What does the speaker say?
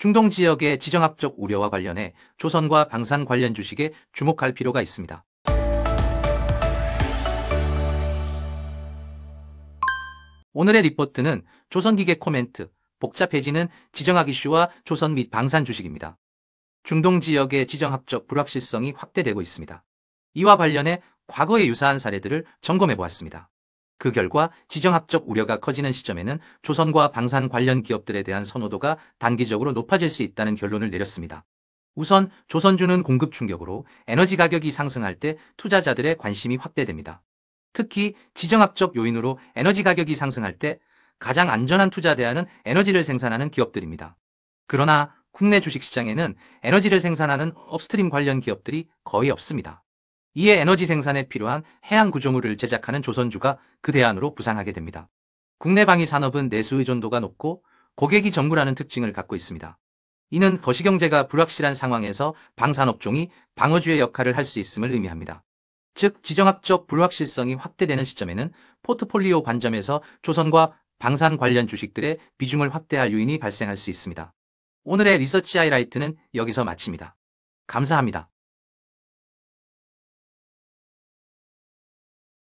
중동 지역의 지정학적 우려와 관련해 조선과 방산 관련 주식에 주목할 필요가 있습니다. 오늘의 리포트는 조선기계 코멘트, 복잡해지는 지정학 이슈와 조선 및 방산 주식입니다. 중동 지역의 지정학적 불확실성이 확대되고 있습니다. 이와 관련해 과거의 유사한 사례들을 점검해 보았습니다. 그 결과 지정학적 우려가 커지는 시점에는 조선과 방산 관련 기업들에 대한 선호도가 단기적으로 높아질 수 있다는 결론을 내렸습니다. 우선 조선주는 공급 충격으로 에너지 가격이 상승할 때 투자자들의 관심이 확대됩니다. 특히 지정학적 요인으로 에너지 가격이 상승할 때 가장 안전한 투자 대안은 에너지를 생산하는 기업들입니다. 그러나 국내 주식시장에는 에너지를 생산하는 업스트림 관련 기업들이 거의 없습니다. 이에 에너지 생산에 필요한 해양 구조물을 제작하는 조선주가 그 대안으로 부상하게 됩니다. 국내 방위 산업은 내수 의존도가 높고 고객이 전부라는 특징을 갖고 있습니다. 이는 거시경제가 불확실한 상황에서 방산업종이 방어주의 역할을 할 수 있음을 의미합니다. 즉, 지정학적 불확실성이 확대되는 시점에는 포트폴리오 관점에서 조선과 방산 관련 주식들의 비중을 확대할 요인이 발생할 수 있습니다. 오늘의 리서치 하이라이트는 여기서 마칩니다. 감사합니다.